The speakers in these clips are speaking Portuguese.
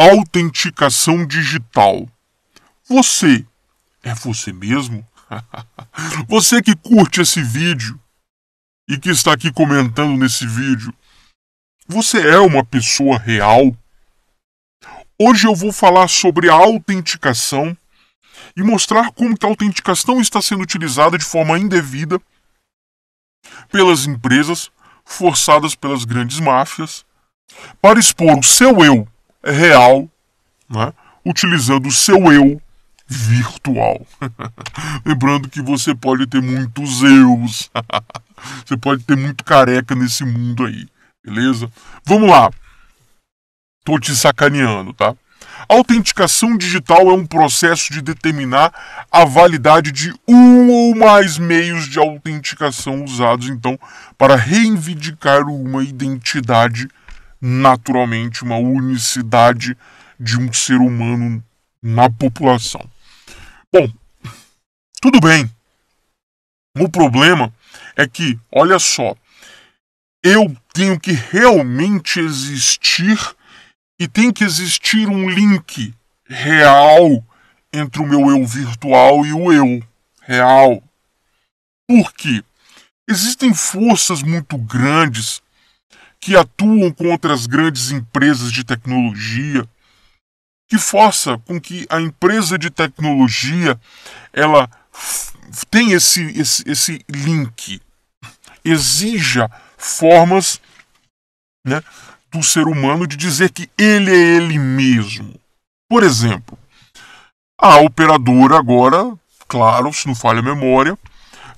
autenticação digital. Você é você mesmo? você que curte esse vídeo e que está aqui comentando nesse vídeo, você é uma pessoa real? Hoje eu vou falar sobre a autenticação e mostrar como que a autenticação está sendo utilizada de forma indevida pelas empresas, forçadas pelas grandes máfias, para expor o seu eu real, né? utilizando o seu eu virtual. Lembrando que você pode ter muitos eus. você pode ter muito careca nesse mundo aí, beleza? Vamos lá. Tô te sacaneando, tá? A autenticação digital é um processo de determinar a validade de um ou mais meios de autenticação usados, então, para reivindicar uma identidade naturalmente uma unicidade de um ser humano na população. Bom, tudo bem. O problema é que, olha só, eu tenho que realmente existir e tem que existir um link real entre o meu eu virtual e o eu real. Por quê? Existem forças muito grandes que atuam contra as grandes empresas de tecnologia, que força com que a empresa de tecnologia ela tenha esse, esse, esse link, exija formas né, do ser humano de dizer que ele é ele mesmo. Por exemplo, a operadora agora, claro, se não falha a memória,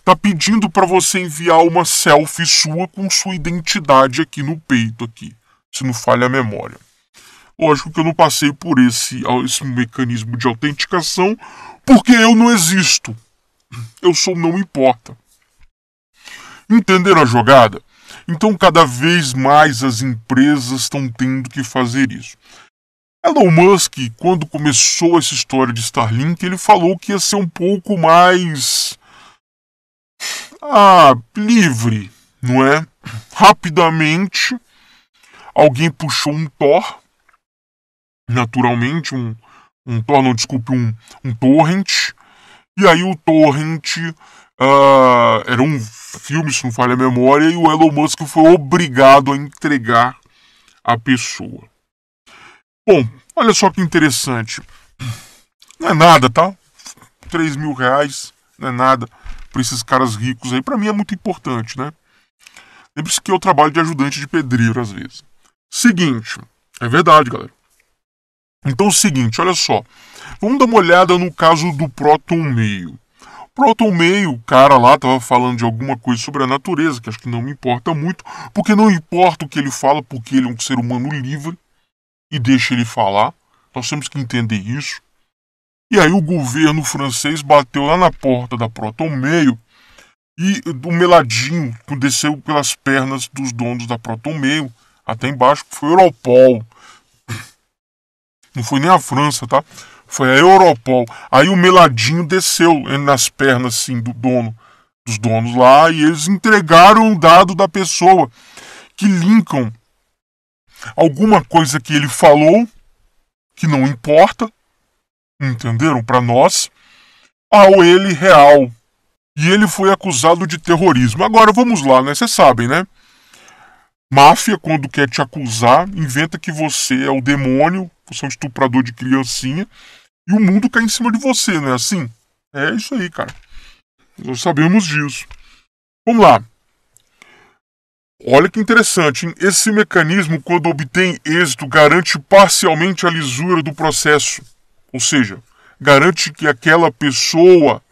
tá pedindo para você enviar uma selfie sua com sua identidade aqui no peito aqui, se não falha a memória. Lógico que eu não passei por esse, esse mecanismo de autenticação, porque eu não existo. Eu sou não importa. Entenderam a jogada? Então, cada vez mais as empresas estão tendo que fazer isso. Elon Musk, quando começou essa história de Starlink, ele falou que ia ser um pouco mais ah, livre, não é? Rapidamente, alguém puxou um Thor, naturalmente, um, um Thor, não, desculpe, um, um Torrent, e aí o Torrent ah, era um filme, se não falha a memória, e o Elon Musk foi obrigado a entregar a pessoa. Bom, olha só que interessante. Não é nada, tá? 3 mil reais, não é nada para esses caras ricos aí, para mim é muito importante, né? Lembre-se que eu trabalho de ajudante de pedreiro às vezes. Seguinte, é verdade, galera. Então é o seguinte, olha só. Vamos dar uma olhada no caso do Proton Meio. Proton Meio, o cara lá tava falando de alguma coisa sobre a natureza, que acho que não me importa muito, porque não importa o que ele fala, porque ele é um ser humano livre e deixa ele falar. Nós temos que entender isso. E aí o governo francês bateu lá na porta da Proton Meio e o meladinho desceu pelas pernas dos donos da Proton Meio até embaixo, que foi a Europol. Não foi nem a França, tá? Foi a Europol. Aí o meladinho desceu eh, nas pernas assim do dono, dos donos lá e eles entregaram o dado da pessoa que linkam alguma coisa que ele falou que não importa entenderam? Para nós, ao ele real. E ele foi acusado de terrorismo. Agora vamos lá, né? Vocês sabem, né? Máfia, quando quer te acusar, inventa que você é o demônio, você é um estuprador de criancinha, e o mundo cai em cima de você, não é assim? É isso aí, cara. Nós sabemos disso. Vamos lá. Olha que interessante, hein? Esse mecanismo, quando obtém êxito, garante parcialmente a lisura do processo. Ou seja, garante que aquela pessoa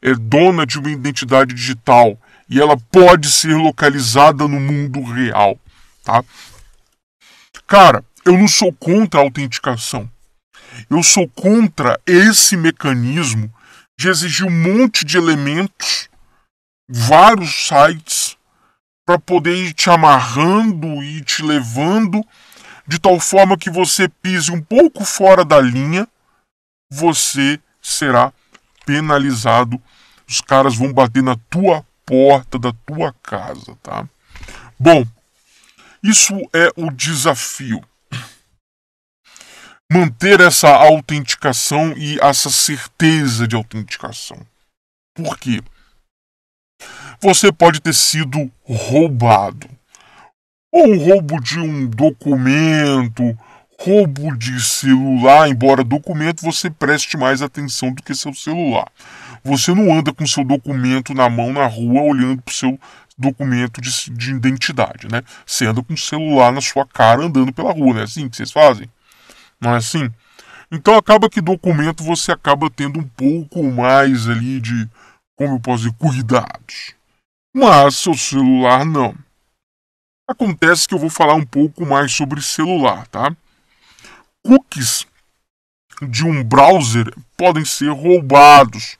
é dona de uma identidade digital e ela pode ser localizada no mundo real, tá? Cara, eu não sou contra a autenticação. Eu sou contra esse mecanismo de exigir um monte de elementos, vários sites, para poder ir te amarrando e te levando de tal forma que você pise um pouco fora da linha você será penalizado. Os caras vão bater na tua porta da tua casa, tá? Bom, isso é o desafio. Manter essa autenticação e essa certeza de autenticação. Por quê? Você pode ter sido roubado. Ou o roubo de um documento, roubo de celular, embora documento, você preste mais atenção do que seu celular. Você não anda com seu documento na mão na rua olhando para o seu documento de, de, identidade, né? Você anda com o celular na sua cara andando pela rua, não é assim que vocês fazem? Não é assim? Então acaba que documento você acaba tendo um pouco mais ali de, como eu posso dizer, cuidados. Mas seu celular não. Acontece que eu vou falar um pouco mais sobre celular, tá? cookies de um browser podem ser roubados.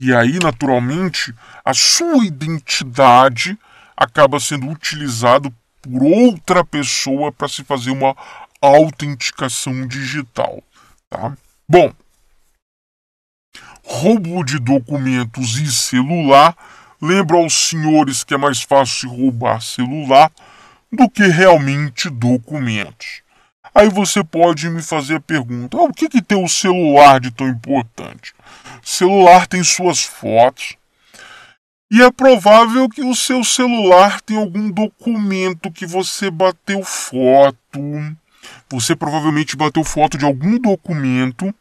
E aí, naturalmente, a sua identidade acaba sendo utilizado por outra pessoa para se fazer uma autenticação digital, tá? Bom, roubo de documentos e celular, lembra aos senhores que é mais fácil roubar celular do que realmente documentos. Aí você pode me fazer a pergunta: ah, o que, que tem o celular de tão importante? O celular tem suas fotos. E é provável que o seu celular tenha algum documento que você bateu foto. Você provavelmente bateu foto de algum documento,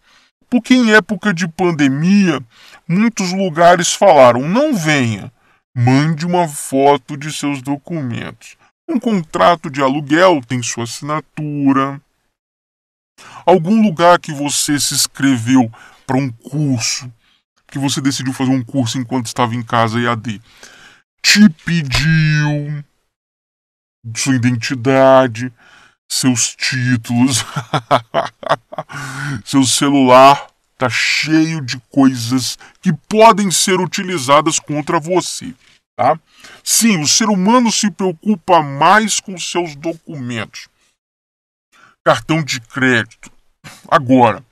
porque em época de pandemia, muitos lugares falaram: não venha, mande uma foto de seus documentos. Um contrato de aluguel tem sua assinatura, algum lugar que você se inscreveu para um curso, que você decidiu fazer um curso enquanto estava em casa EAD, te pediu sua identidade, seus títulos, seu celular tá cheio de coisas que podem ser utilizadas contra você, tá? Sim, o ser humano se preocupa mais com seus documentos. Cartão de crédito, Agora,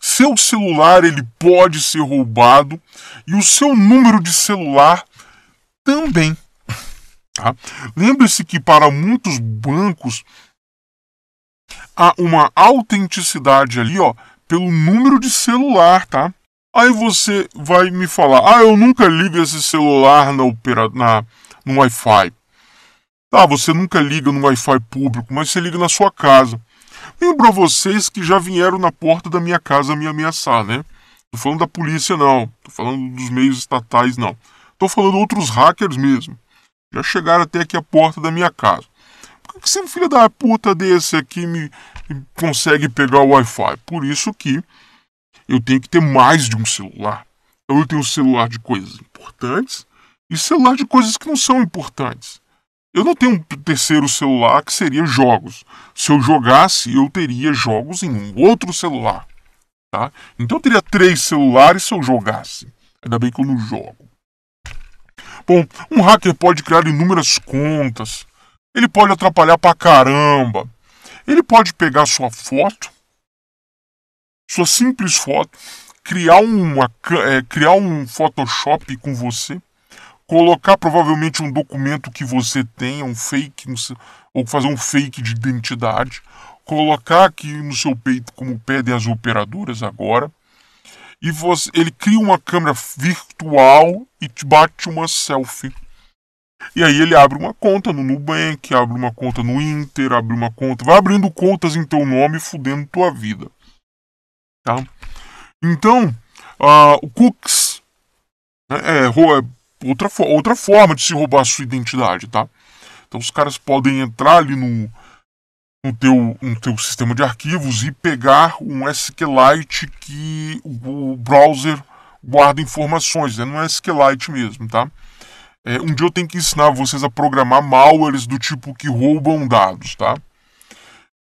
seu celular ele pode ser roubado e o seu número de celular também. Tá? Lembre-se que para muitos bancos há uma autenticidade ali, ó, pelo número de celular, tá? Aí você vai me falar, ah, eu nunca ligo esse celular na opera, na no Wi-Fi. Tá, você nunca liga no Wi-Fi público, mas você liga na sua casa. Lembro a vocês que já vieram na porta da minha casa me ameaçar, né? Tô falando da polícia, não. Tô falando dos meios estatais, não. Tô falando outros hackers mesmo. Já chegaram até aqui a porta da minha casa. Por que você é um filho da puta desse aqui me, me consegue pegar o Wi-Fi? Por isso que eu tenho que ter mais de um celular. Então, eu tenho um celular de coisas importantes e celular de coisas que não são importantes. Eu não tenho um terceiro celular que seria jogos. Se eu jogasse, eu teria jogos em um outro celular. Tá? Então eu teria três celulares se eu jogasse. Ainda bem que eu não jogo. Bom, um hacker pode criar inúmeras contas. Ele pode atrapalhar pra caramba. Ele pode pegar sua foto, sua simples foto, criar, uma, é, criar um Photoshop com você colocar provavelmente um documento que você tem um fake, ou fazer um fake de identidade, colocar aqui no seu peito como pedem as operadoras agora, e você, ele cria uma câmera virtual e te bate uma selfie. E aí ele abre uma conta no Nubank, abre uma conta no Inter, abre uma conta, vai abrindo contas em teu nome, fudendo tua vida. Tá? Então, uh, o Cooks né, é, é outra, outra forma de se roubar a sua identidade, tá? Então os caras podem entrar ali no, no, teu, no teu sistema de arquivos e pegar um SQLite que o browser guarda informações, né? é né? um SQLite mesmo, tá? É, um dia eu tenho que ensinar vocês a programar malwares do tipo que roubam dados, tá?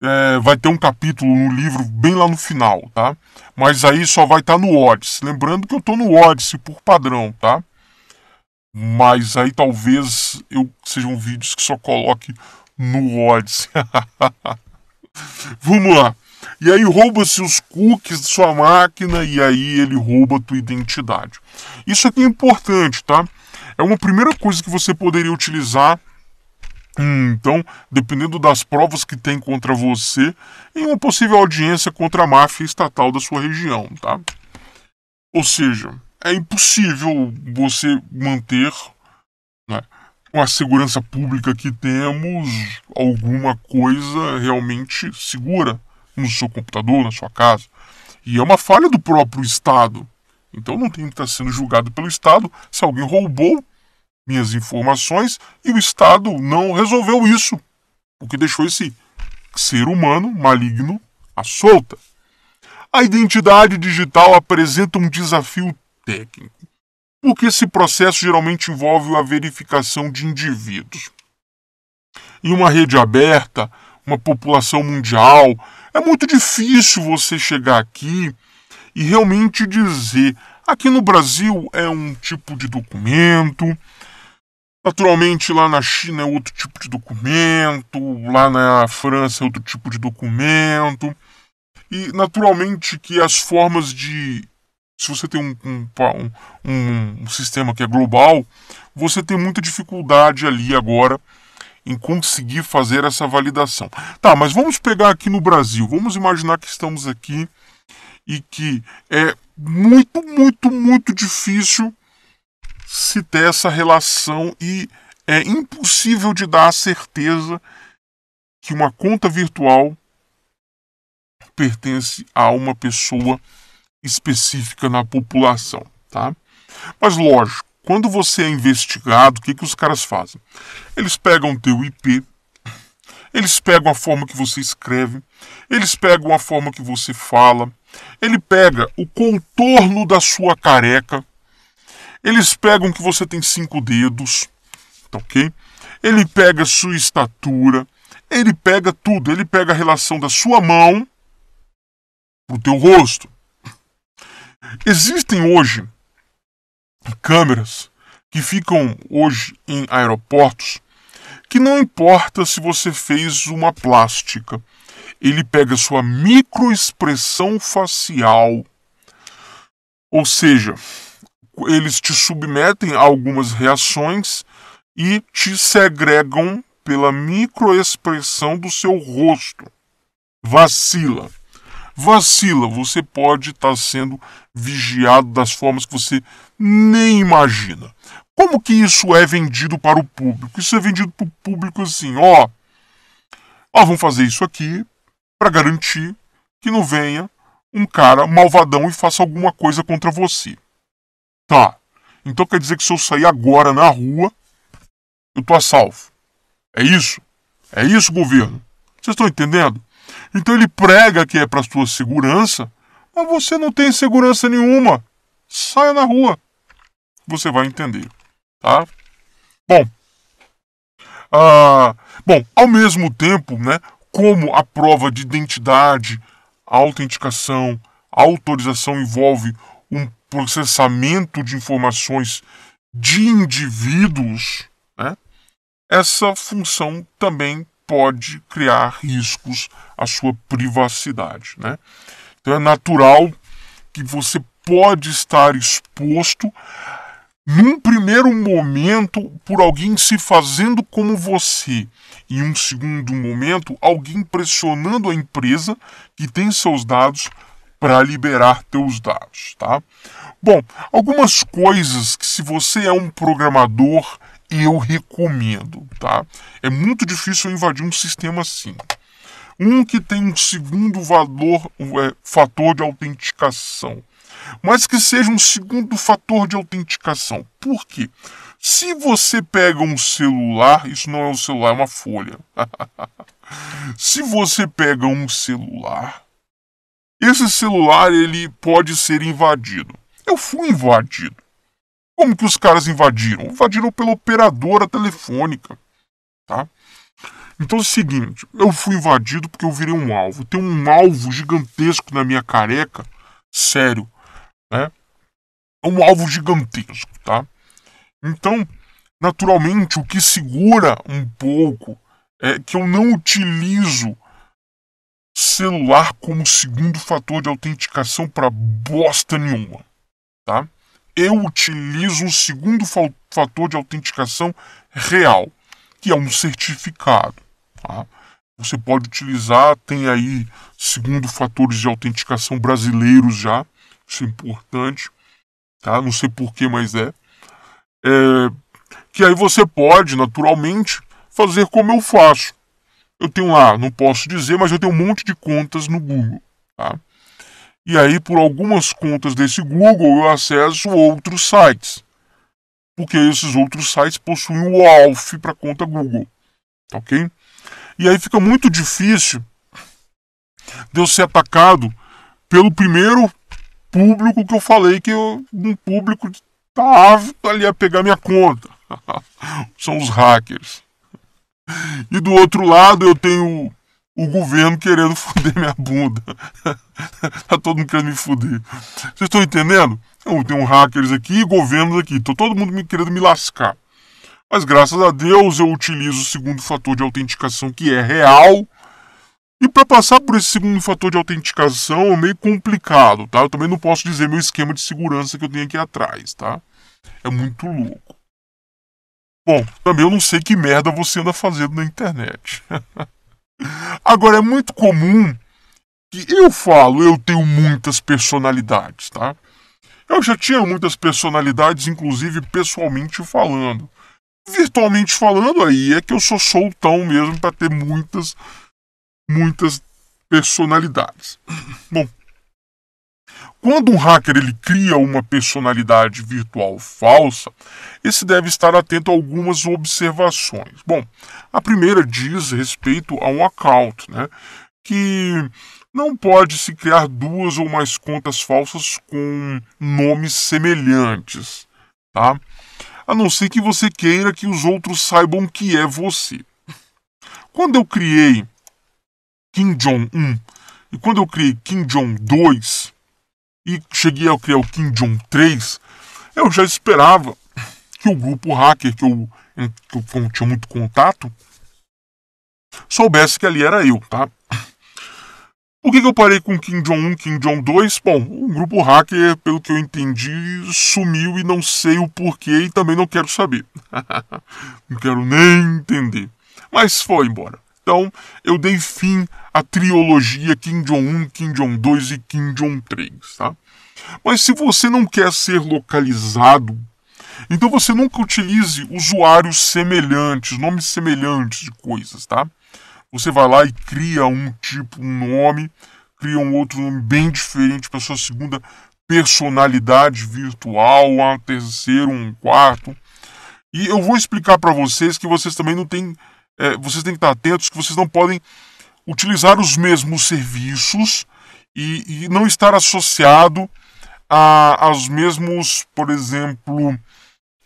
É, vai ter um capítulo no livro bem lá no final, tá? Mas aí só vai estar tá no Odyssey. Lembrando que eu estou no Odyssey por padrão, tá? Mas aí talvez eu sejam vídeos que só coloque no Odyssey. Vamos lá. E aí rouba-se os cookies de sua máquina e aí ele rouba a tua identidade. Isso aqui é importante, tá? É uma primeira coisa que você poderia utilizar. Hum, então, dependendo das provas que tem contra você, em uma possível audiência contra a máfia estatal da sua região, tá? Ou seja, é impossível você manter né, com a segurança pública que temos alguma coisa realmente segura no seu computador, na sua casa. E é uma falha do próprio Estado. Então não tem que estar sendo julgado pelo Estado se alguém roubou minhas informações e o Estado não resolveu isso, o que deixou esse ser humano maligno à solta. A identidade digital apresenta um desafio técnico, porque esse processo geralmente envolve a verificação de indivíduos. Em uma rede aberta, uma população mundial, é muito difícil você chegar aqui e realmente dizer. Aqui no Brasil é um tipo de documento, Naturalmente, lá na China é outro tipo de documento, lá na França é outro tipo de documento. E naturalmente que as formas de se você tem um, um, um, um sistema que é global, você tem muita dificuldade ali agora em conseguir fazer essa validação. Tá, mas vamos pegar aqui no Brasil. Vamos imaginar que estamos aqui e que é muito, muito, muito difícil se ter essa relação e é impossível de dar a certeza que uma conta virtual pertence a uma pessoa específica na população, tá? Mas lógico, quando você é investigado, o que, que os caras fazem? Eles pegam o teu IP, eles pegam a forma que você escreve, eles pegam a forma que você fala, ele pega o contorno da sua careca, eles pegam que você tem cinco dedos, tá ok? Ele pega sua estatura, ele pega tudo, ele pega a relação da sua mão pro teu rosto. Existem hoje câmeras que ficam hoje em aeroportos que não importa se você fez uma plástica, ele pega sua microexpressão facial. Ou seja, eles te submetem a algumas reações e te segregam pela microexpressão do seu rosto. Vacila vacila, você pode estar sendo vigiado das formas que você nem imagina. Como que isso é vendido para o público? Isso é vendido para o público assim, ó, ó, vamos fazer isso aqui para garantir que não venha um cara malvadão e faça alguma coisa contra você. Tá. Então quer dizer que se eu sair agora na rua, eu tô a salvo. É isso? É isso, governo? Vocês estão entendendo? Então ele prega que é para sua segurança, mas você não tem segurança nenhuma. Saia na rua. Você vai entender, tá? Bom, ah, bom, ao mesmo tempo, né, como a prova de identidade, a autenticação, a autorização envolve um processamento de informações de indivíduos, né, essa função também pode criar riscos à sua privacidade. Né? Então é natural que você pode estar exposto num primeiro momento por alguém se fazendo como você, em um segundo momento alguém pressionando a empresa que tem seus dados para liberar teus dados, tá? Bom, algumas coisas que se você é um programador eu recomendo, tá? É muito difícil eu invadir um sistema assim. Um que tem um segundo valor, é, fator de autenticação. Mas que seja um segundo fator de autenticação. Por quê? Se você pega um celular, isso não é um celular, é uma folha. Se você pega um celular, esse celular ele pode ser invadido. Eu fui invadido. Como que os caras invadiram? Invadiram pela operadora telefônica, tá? Então é o seguinte, eu fui invadido porque eu virei um alvo. Tem um alvo gigantesco na minha careca, sério, né? É um alvo gigantesco, tá? Então, naturalmente, o que segura um pouco é que eu não utilizo celular como segundo fator de autenticação para bosta nenhuma, tá? eu utilizo o segundo fator de autenticação real, que é um certificado. Tá? Você pode utilizar, tem aí segundo fatores de autenticação brasileiros já, isso é importante, tá? não sei porquê, mas é. é. Que aí você pode, naturalmente, fazer como eu faço. Eu tenho lá, não posso dizer, mas eu tenho um monte de contas no Google. Tá? E aí, por algumas contas desse Google, eu acesso outros sites. Porque esses outros sites possuem o ALF para conta Google. Tá ok? E aí fica muito difícil de eu ser atacado pelo primeiro público que eu falei que eu, um público tá ali a pegar minha conta. São os hackers. E do outro lado eu tenho o governo querendo foder minha bunda. tá todo mundo querendo me foder. Vocês estão entendendo? Tem um hackers aqui e governos aqui. Tô todo mundo me querendo me lascar. Mas graças a Deus eu utilizo o segundo fator de autenticação que é real. E para passar por esse segundo fator de autenticação é meio complicado, tá? Eu também não posso dizer meu esquema de segurança que eu tenho aqui atrás, tá? É muito louco. Bom, também eu não sei que merda você anda fazendo na internet. Agora, é muito comum que eu falo, eu tenho muitas personalidades, tá? Eu já tinha muitas personalidades, inclusive pessoalmente falando. Virtualmente falando, aí é que eu sou soltão mesmo para ter muitas, muitas personalidades. Bom, quando um hacker ele cria uma personalidade virtual falsa, esse deve estar atento a algumas observações. Bom, a primeira diz respeito a um account, né, que não pode se criar duas ou mais contas falsas com nomes semelhantes, tá? A não ser que você queira que os outros saibam que é você. Quando eu criei Kim Jong-un e quando eu criei Kim Jong-2, e cheguei a criar o Kim Jong 3, eu já esperava que o grupo hacker que eu, que eu tinha muito contato soubesse que ali era eu, tá? Por que, que eu parei com Kim jong 1, Kim Jong-2? Bom, o grupo hacker, pelo que eu entendi, sumiu e não sei o porquê e também não quero saber. não quero nem entender. Mas foi embora. Então, eu dei fim à trilogia Kim Jong-un, Kim Jong-2 e Kim Jong-3, tá? Mas se você não quer ser localizado, então você nunca utilize usuários semelhantes, nomes semelhantes de coisas, tá? Você vai lá e cria um tipo, um nome, cria um outro nome bem diferente para sua segunda personalidade virtual, um terceiro, um quarto. E eu vou explicar para vocês que vocês também não têm é, vocês têm que estar atentos que vocês não podem utilizar os mesmos serviços e, e não estar associado a, aos mesmos, por exemplo,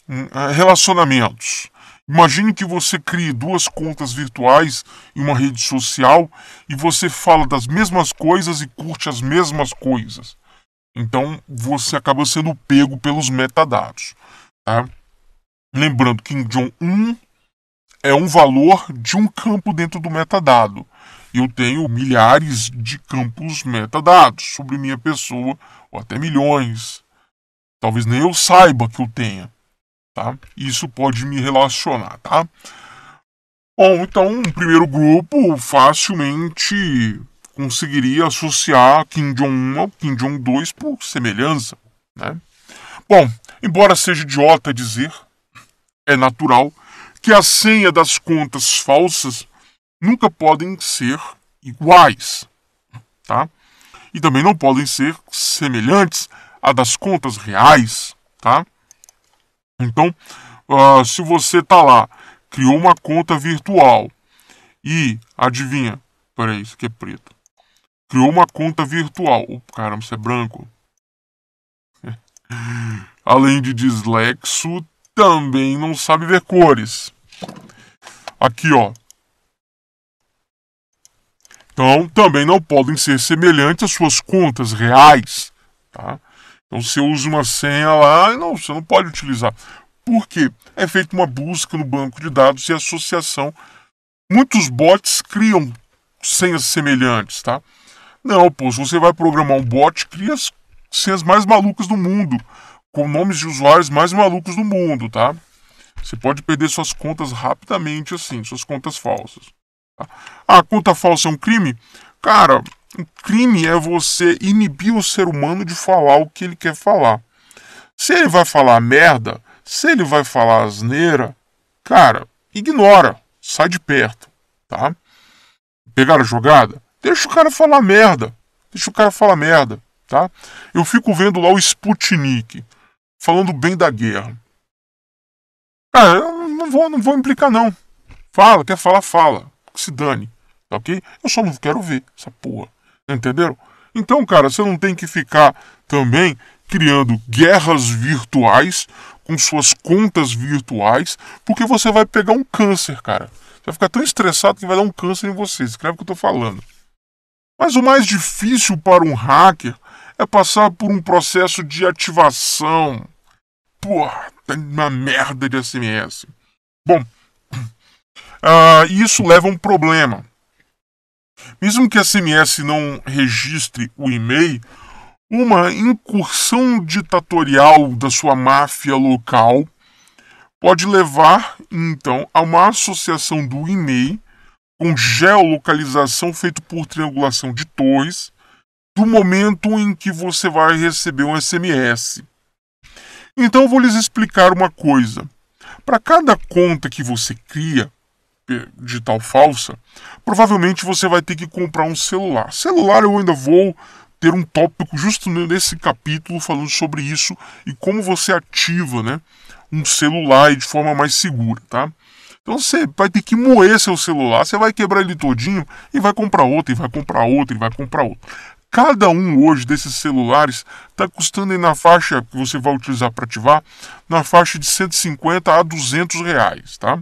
hum, relacionamentos. Imagine que você crie duas contas virtuais em uma rede social e você fala das mesmas coisas e curte as mesmas coisas. Então você acaba sendo pego pelos metadados. Tá? Lembrando que em John 1 é um valor de um campo dentro do metadado. Eu tenho milhares de campos metadados sobre minha pessoa, ou até milhões. Talvez nem eu saiba que eu tenha. Tá? Isso pode me relacionar, tá? Bom, então, um primeiro grupo facilmente conseguiria associar Kim Jong-un ao Kim Jong-2 por semelhança, né? Bom, embora seja idiota dizer, é natural que a senha das contas falsas nunca podem ser iguais, tá? E também não podem ser semelhantes à das contas reais, tá? Então, uh, se você tá lá, criou uma conta virtual e adivinha, peraí, isso aqui é preto. Criou uma conta virtual. Oh, caramba, isso é branco. Além de dislexo, também não sabe ver cores. Aqui, ó. Então, também não podem ser semelhantes às suas contas reais. Tá? Então, você usa uma senha lá, não, você não pode utilizar. Por quê? É feita uma busca no banco de dados e associação. Muitos bots criam senhas semelhantes, tá? Não, pô, se você vai programar um bot, cria as senhas mais malucas do mundo, com nomes de usuários mais malucos do mundo, tá? Você pode perder suas contas rapidamente assim, suas contas falsas. Tá? Ah, a conta falsa é um crime? Cara, um crime é você inibir o ser humano de falar o que ele quer falar. Se ele vai falar merda, se ele vai falar asneira, cara, ignora, sai de perto, tá? Pegaram a jogada? Deixa o cara falar merda. Deixa o cara falar merda, tá? Eu fico vendo lá o Sputnik falando bem da guerra. Ah, eu não vou, não vou implicar, não. Fala, quer falar, fala. Que se dane. Tá ok? Eu só não quero ver essa porra. Tá entenderam? Então, cara, você não tem que ficar também criando guerras virtuais com suas contas virtuais, porque você vai pegar um câncer, cara. Você vai ficar tão estressado que vai dar um câncer em você. Escreve o que eu tô falando. Mas o mais difícil para um hacker é passar por um processo de ativação Porra, uma merda de SMS. Bom, uh, isso leva a um problema. Mesmo que a SMS não registre o e-mail, uma incursão ditatorial da sua máfia local pode levar, então, a uma associação do e-mail com geolocalização feito por triangulação de torres do momento em que você vai receber um SMS. Então eu vou lhes explicar uma coisa. Para cada conta que você cria, eh, digital falsa, provavelmente você vai ter que comprar um celular. Celular eu ainda vou ter um tópico justo nesse capítulo falando sobre isso e como você ativa, né, um celular de forma mais segura, tá? Então você vai ter que moer seu celular, você vai quebrar ele todinho e vai comprar outro, e vai comprar outro, e vai comprar outro. Cada um hoje desses celulares está custando aí na faixa que você vai utilizar para ativar, na faixa de 150 a 200 reais, tá?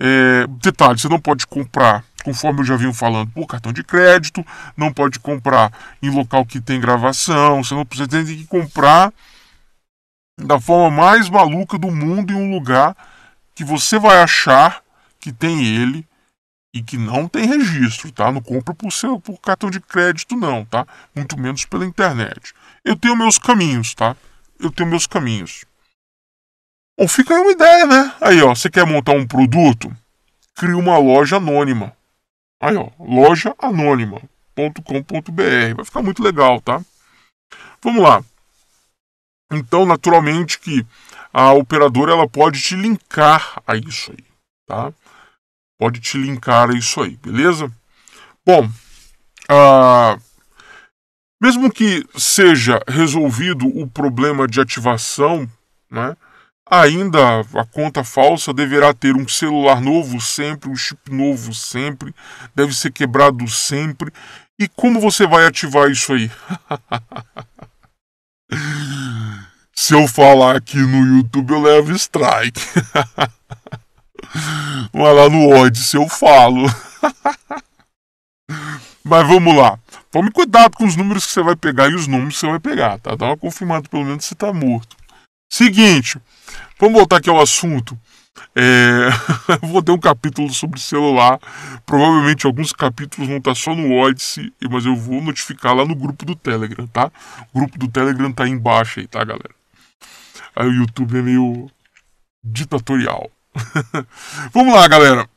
É, detalhe, você não pode comprar, conforme eu já vinha falando, por cartão de crédito, não pode comprar em local que tem gravação, você, não, você tem que comprar da forma mais maluca do mundo em um lugar que você vai achar que tem ele e que não tem registro, tá? Não compra por, seu, por cartão de crédito, não, tá? Muito menos pela internet. Eu tenho meus caminhos, tá? Eu tenho meus caminhos. Bom, fica aí uma ideia, né? Aí, ó, você quer montar um produto? Cria uma loja anônima. Aí, ó, lojaanônima.com.br. Vai ficar muito legal, tá? Vamos lá. Então, naturalmente que a operadora ela pode te linkar a isso aí, tá? pode te linkar a isso aí, beleza? Bom, ah, mesmo que seja resolvido o problema de ativação, né, ainda a conta falsa deverá ter um celular novo sempre, um chip novo sempre, deve ser quebrado sempre. E como você vai ativar isso aí? Se eu falar aqui no YouTube, eu levo strike. Vai lá no Odyssey, eu falo. Mas vamos lá. Tome cuidado com os números que você vai pegar e os números que você vai pegar, tá? Dá uma confirmada pelo menos se está morto. Seguinte, vamos voltar aqui ao assunto. É... vou ter um capítulo sobre celular. Provavelmente alguns capítulos vão estar tá só no Odyssey, mas eu vou notificar lá no grupo do Telegram, tá? O grupo do Telegram tá aí embaixo aí, tá, galera? Aí o YouTube é meio ditatorial. Vamos lá, galera.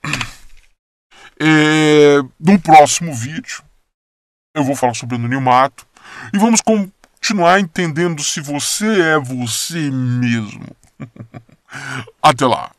É, no próximo vídeo, eu vou falar sobre anonimato e vamos continuar entendendo se você é você mesmo. Até lá!